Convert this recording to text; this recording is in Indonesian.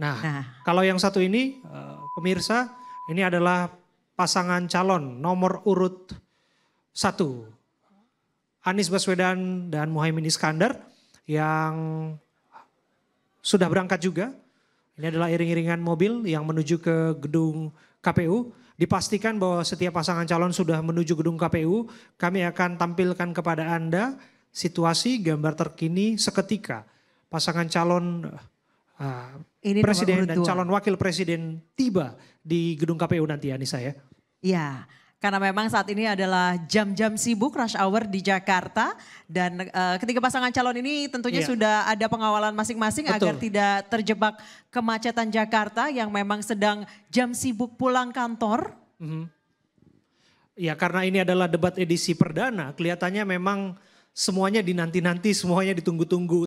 Nah, nah, kalau yang satu ini eh, pemirsa, ini adalah pasangan calon nomor urut satu. Anies Baswedan dan Muhammad Iskandar yang sudah berangkat juga. Ini adalah iring-iringan mobil yang menuju ke gedung KPU. Dipastikan bahwa setiap pasangan calon sudah menuju gedung KPU. Kami akan tampilkan kepada Anda situasi gambar terkini seketika pasangan calon uh, ini presiden dan calon wakil presiden tiba di gedung KPU nanti Anissa ya. Iya. Karena memang saat ini adalah jam-jam sibuk rush hour di Jakarta dan uh, ketiga pasangan calon ini tentunya yeah. sudah ada pengawalan masing-masing agar tidak terjebak kemacetan Jakarta yang memang sedang jam sibuk pulang kantor. Mm -hmm. Ya karena ini adalah debat edisi perdana, kelihatannya memang semuanya dinanti-nanti, semuanya ditunggu-tunggu.